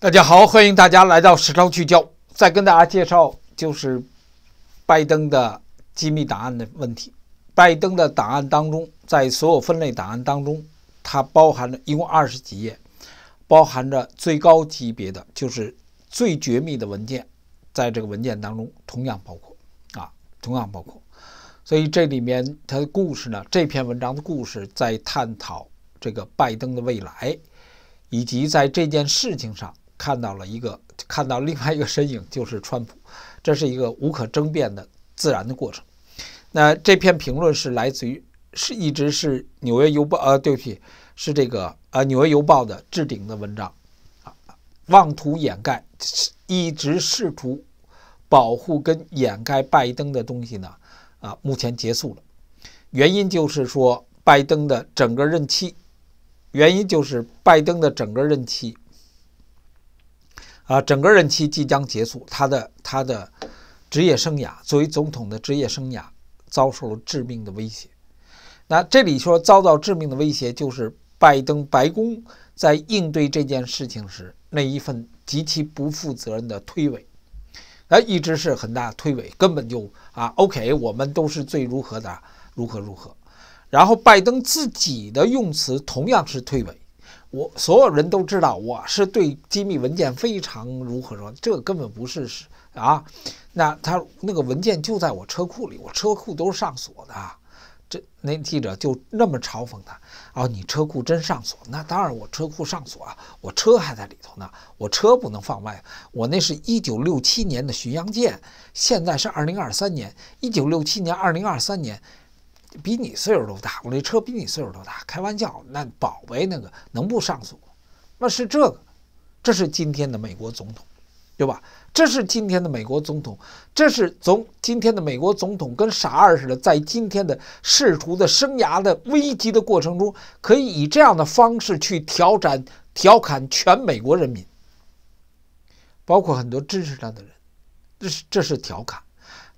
大家好，欢迎大家来到《史超聚焦》。再跟大家介绍，就是拜登的机密档案的问题。拜登的档案当中，在所有分类档案当中，它包含着一共二十几页，包含着最高级别的，就是最绝密的文件。在这个文件当中，同样包括，啊，同样包括。所以这里面它的故事呢，这篇文章的故事，在探讨这个拜登的未来，以及在这件事情上。看到了一个，看到另外一个身影，就是川普，这是一个无可争辩的自然的过程。那这篇评论是来自于，是一直是《纽约邮报》呃，对不起，是这个呃《纽约邮报》的置顶的文章。啊，妄图掩盖，一直试图保护跟掩盖拜登的东西呢，啊，目前结束了。原因就是说，拜登的整个任期，原因就是拜登的整个任期。啊，整个任期即将结束，他的他的职业生涯，作为总统的职业生涯，遭受了致命的威胁。那这里说遭到致命的威胁，就是拜登白宫在应对这件事情时，那一份极其不负责任的推诿，哎，一直是很大推诿，根本就啊，OK，我们都是最如何的，如何如何。然后拜登自己的用词同样是推诿。我所有人都知道我是对机密文件非常如何说，这根本不是啊，那他那个文件就在我车库里，我车库都是上锁的。这那记者就那么嘲讽他哦，你车库真上锁？那当然我车库上锁，啊，我车还在里头呢，我车不能放外，我那是一九六七年的巡洋舰，现在是二零二三年，一九六七年，二零二三年。比你岁数都大，我那车比你岁数都大。开玩笑，那宝贝那个能不上锁？那是这个，这是今天的美国总统，对吧？这是今天的美国总统，这是总今天的美国总统跟傻二似的，在今天的仕途的生涯的危机的过程中，可以以这样的方式去挑战、调侃全美国人民，包括很多支持他的人。这是这是调侃，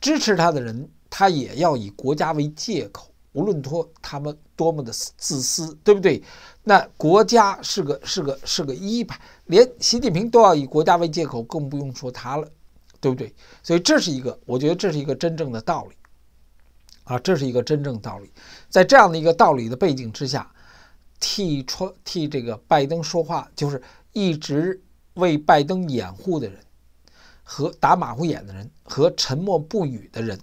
支持他的人。他也要以国家为借口，无论托他们多么的自私，对不对？那国家是个是个是个一派，连习近平都要以国家为借口，更不用说他了，对不对？所以这是一个，我觉得这是一个真正的道理，啊，这是一个真正道理。在这样的一个道理的背景之下，替托替这个拜登说话，就是一直为拜登掩护的人，和打马虎眼的人，和沉默不语的人。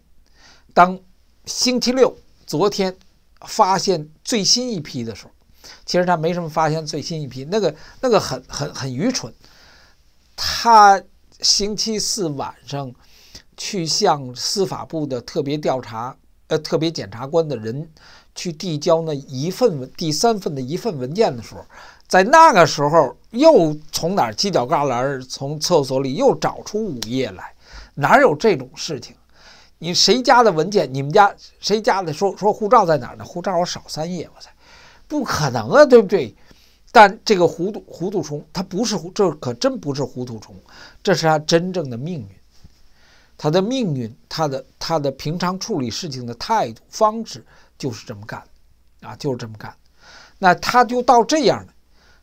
当星期六昨天发现最新一批的时候，其实他没什么发现最新一批，那个那个很很很愚蠢。他星期四晚上去向司法部的特别调查呃特别检察官的人去递交那一份第三份的一份文件的时候，在那个时候又从哪儿犄角旮旯从厕所里又找出五页来，哪有这种事情？你谁家的文件？你们家谁家的？说说护照在哪儿呢？护照我少三页，我操！不可能啊，对不对？但这个糊涂糊涂虫，他不是这可真不是糊涂虫，这是他真正的命运。他的命运，他的他的平常处理事情的态度方式就是这么干，啊，就是这么干。那他就到这样了。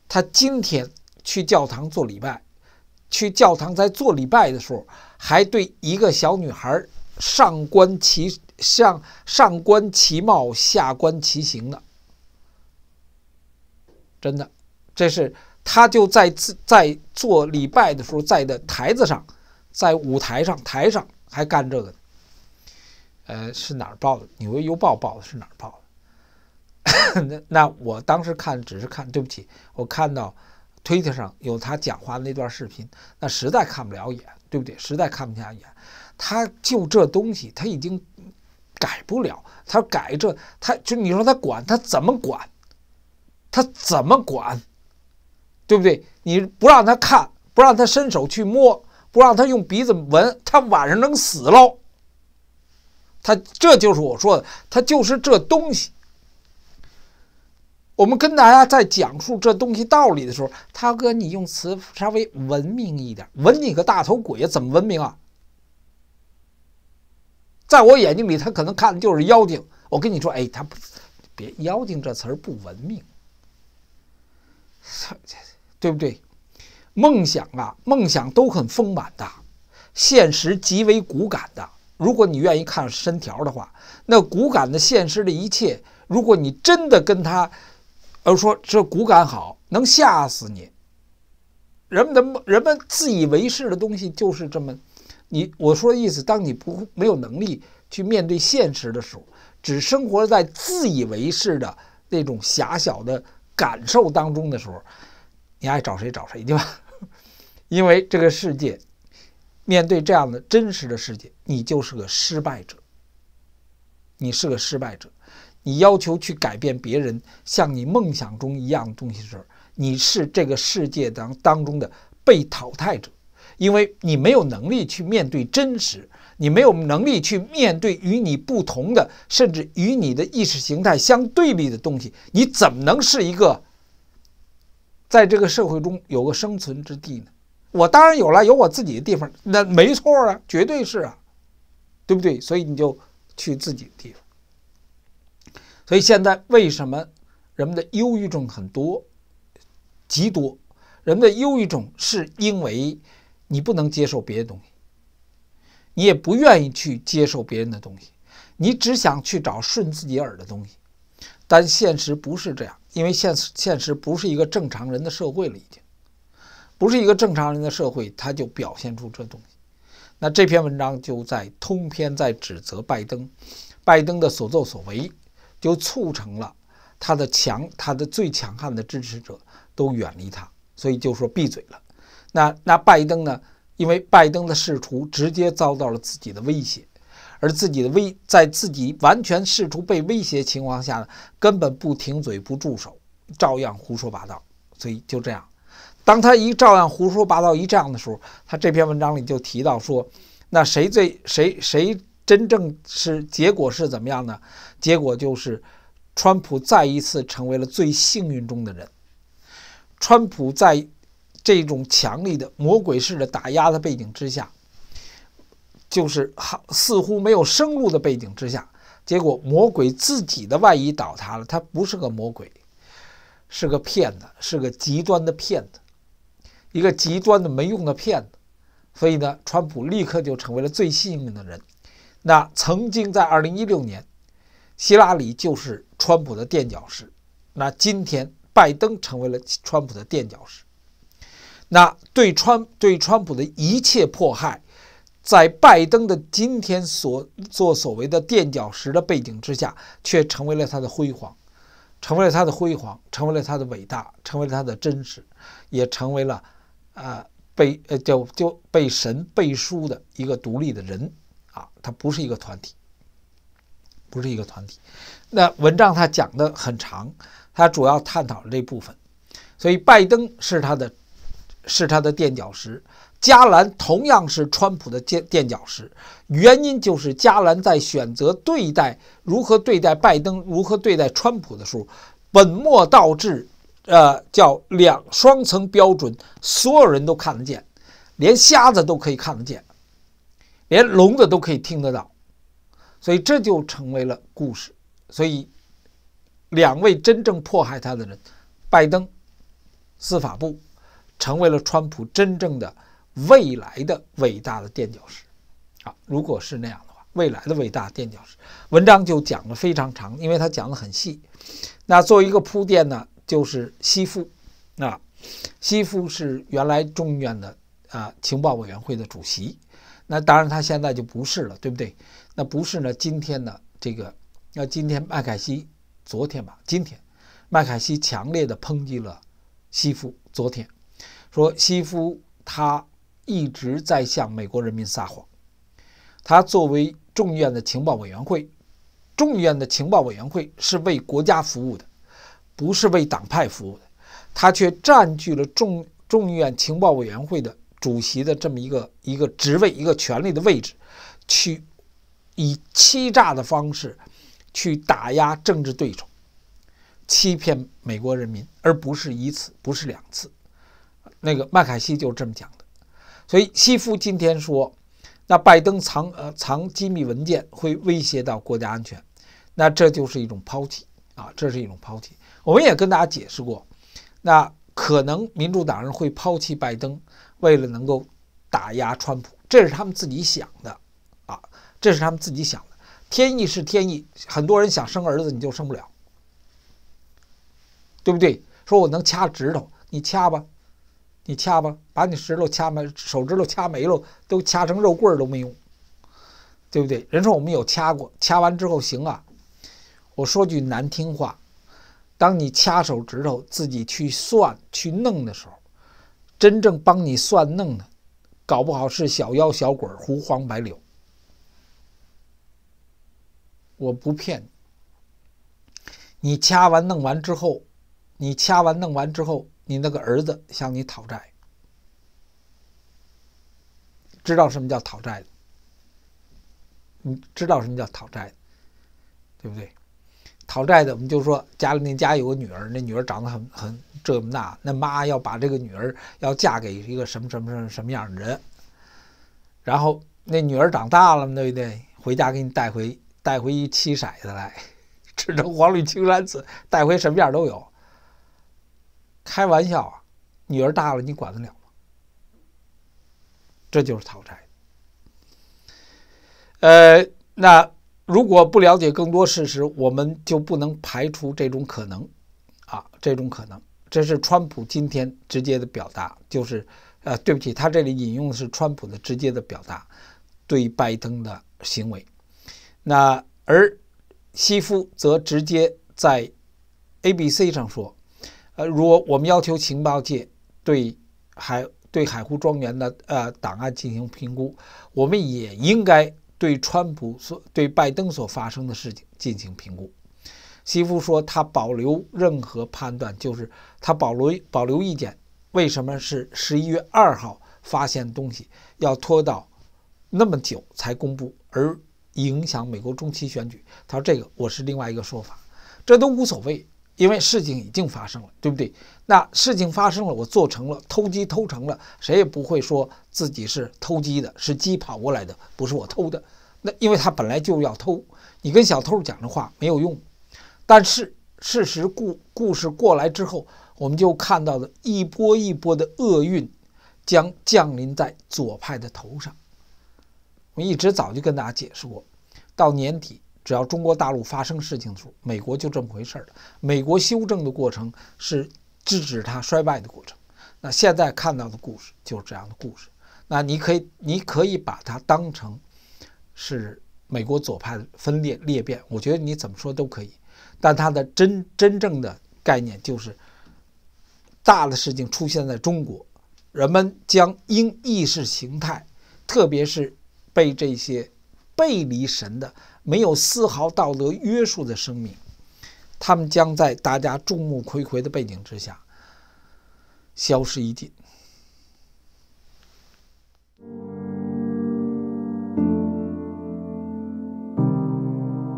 他今天去教堂做礼拜，去教堂在做礼拜的时候，还对一个小女孩。上观其上，上观其貌，下观其行的，真的，这是他就在在做礼拜的时候，在的台子上，在舞台上，台上还干这个。呃，是哪儿报的？纽约邮报报的是哪儿报的？那那我当时看只是看，对不起，我看到推特上有他讲话的那段视频，那实在看不了眼，对不对？实在看不下眼。他就这东西，他已经改不了。他改这，他就你说他管他怎么管，他怎么管，对不对？你不让他看，不让他伸手去摸，不让他用鼻子闻，他晚上能死喽。他这就是我说的，他就是这东西。我们跟大家在讲述这东西道理的时候，他哥，你用词稍微文明一点，闻你个大头鬼怎么文明啊？在我眼睛里，他可能看的就是妖精。我跟你说，哎，他不，别妖精这词儿不文明，对不对？梦想啊，梦想都很丰满的，现实极为骨感的。如果你愿意看身条的话，那骨感的现实的一切，如果你真的跟他，而说这骨感好，能吓死你。人们的人们自以为是的东西，就是这么。你我说的意思，当你不没有能力去面对现实的时候，只生活在自以为是的那种狭小的感受当中的时候，你爱找谁找谁去吧，因为这个世界面对这样的真实的世界，你就是个失败者。你是个失败者，你要求去改变别人像你梦想中一样的东西的时候，你是这个世界当当中的被淘汰者。因为你没有能力去面对真实，你没有能力去面对与你不同的，甚至与你的意识形态相对立的东西，你怎么能是一个在这个社会中有个生存之地呢？我当然有了，有我自己的地方，那没错啊，绝对是啊，对不对？所以你就去自己的地方。所以现在为什么人们的忧郁症很多、极多？人的忧郁症是因为。你不能接受别的东西，你也不愿意去接受别人的东西，你只想去找顺自己耳的东西。但现实不是这样，因为现实现实不是一个正常人的社会了，已经不是一个正常人的社会，他就表现出这东西。那这篇文章就在通篇在指责拜登，拜登的所作所为就促成了他的强，他的最强悍的支持者都远离他，所以就说闭嘴了。那那拜登呢？因为拜登的仕途直接遭到了自己的威胁，而自己的威在自己完全仕途被威胁情况下，呢，根本不停嘴不住手，照样胡说八道。所以就这样，当他一照样胡说八道一这样的时候，他这篇文章里就提到说，那谁最谁谁真正是结果是怎么样呢？结果就是，川普再一次成为了最幸运中的人。川普在。这种强力的魔鬼式的打压的背景之下，就是似乎没有生路的背景之下，结果魔鬼自己的外衣倒塌了。他不是个魔鬼，是个骗子，是个极端的骗子，一个极端的没用的骗子。所以呢，川普立刻就成为了最幸运的人。那曾经在二零一六年，希拉里就是川普的垫脚石。那今天，拜登成为了川普的垫脚石。那对川对川普的一切迫害，在拜登的今天所做所谓的垫脚石的背景之下，却成为了他的辉煌，成为了他的辉煌，成为了他的伟大，成为了他的真实，也成为了，呃，被呃就就被神背书的一个独立的人啊，他不是一个团体，不是一个团体。那文章他讲的很长，他主要探讨了这部分，所以拜登是他的。是他的垫脚石，加兰同样是川普的垫垫脚石。原因就是加兰在选择对待如何对待拜登、如何对待川普的时候，本末倒置，呃，叫两双层标准，所有人都看得见，连瞎子都可以看得见，连聋子都可以听得到。所以这就成为了故事。所以，两位真正迫害他的人，拜登，司法部。成为了川普真正的未来的伟大的垫脚石，啊，如果是那样的话，未来的伟大垫脚石，文章就讲了非常长，因为他讲的很细。那作为一个铺垫呢，就是西夫，啊，西夫是原来众院的啊情报委员会的主席，那当然他现在就不是了，对不对？那不是呢，今天的这个，那今天麦凯西，昨天吧，今天麦凯西强烈的抨击了西夫，昨天。说西夫他一直在向美国人民撒谎。他作为众议院的情报委员会，众议院的情报委员会是为国家服务的，不是为党派服务的。他却占据了众众议院情报委员会的主席的这么一个一个职位、一个权力的位置，去以欺诈的方式去打压政治对手，欺骗美国人民，而不是一次，不是两次。那个麦凯西就是这么讲的，所以希夫今天说，那拜登藏呃藏机密文件会威胁到国家安全，那这就是一种抛弃啊，这是一种抛弃。我们也跟大家解释过，那可能民主党人会抛弃拜登，为了能够打压川普，这是他们自己想的啊，这是他们自己想的。天意是天意，很多人想生儿子你就生不了，对不对？说我能掐指头，你掐吧。你掐吧，把你石头掐没，手指头掐没了，都掐成肉棍儿都没用，对不对？人说我们有掐过，掐完之后行啊。我说句难听话，当你掐手指头自己去算去弄的时候，真正帮你算弄的，搞不好是小妖小鬼儿胡黄白柳。我不骗你，你掐完弄完之后，你掐完弄完之后。你那个儿子向你讨债，知道什么叫讨债？你知道什么叫讨债，对不对？讨债的，我们就说家里那家有个女儿，那女儿长得很很这么大，那妈要把这个女儿要嫁给一个什么什么什么什么样的人，然后那女儿长大了，不对？回家给你带回带回一七色子来，赤橙黄绿青蓝紫，带回什么样都有。开玩笑啊，女儿大了，你管得了吗？这就是讨债。呃，那如果不了解更多事实，我们就不能排除这种可能，啊，这种可能。这是川普今天直接的表达，就是，呃，对不起，他这里引用的是川普的直接的表达对拜登的行为。那而西夫则直接在 A B C 上说。呃，如果我们要求情报界对海对海湖庄园的呃档案进行评估，我们也应该对川普所对拜登所发生的事情进行评估。西夫说他保留任何判断，就是他保留保留意见。为什么是十一月二号发现东西，要拖到那么久才公布，而影响美国中期选举？他说这个我是另外一个说法，这都无所谓。因为事情已经发生了，对不对？那事情发生了，我做成了，偷鸡偷成了，谁也不会说自己是偷鸡的，是鸡跑过来的，不是我偷的。那因为他本来就要偷，你跟小偷讲的话没有用。但是事实故故事过来之后，我们就看到了一波一波的厄运，将降临在左派的头上。我一直早就跟大家解释过，到年底。只要中国大陆发生事情的时候，美国就这么回事儿美国修正的过程是制止它衰败的过程。那现在看到的故事就是这样的故事。那你可以，你可以把它当成是美国左派分裂裂变。我觉得你怎么说都可以，但它的真真正的概念就是大的事情出现在中国，人们将因意识形态，特别是被这些背离神的。没有丝毫道德约束的生命，他们将在大家众目睽睽的背景之下消失殆尽。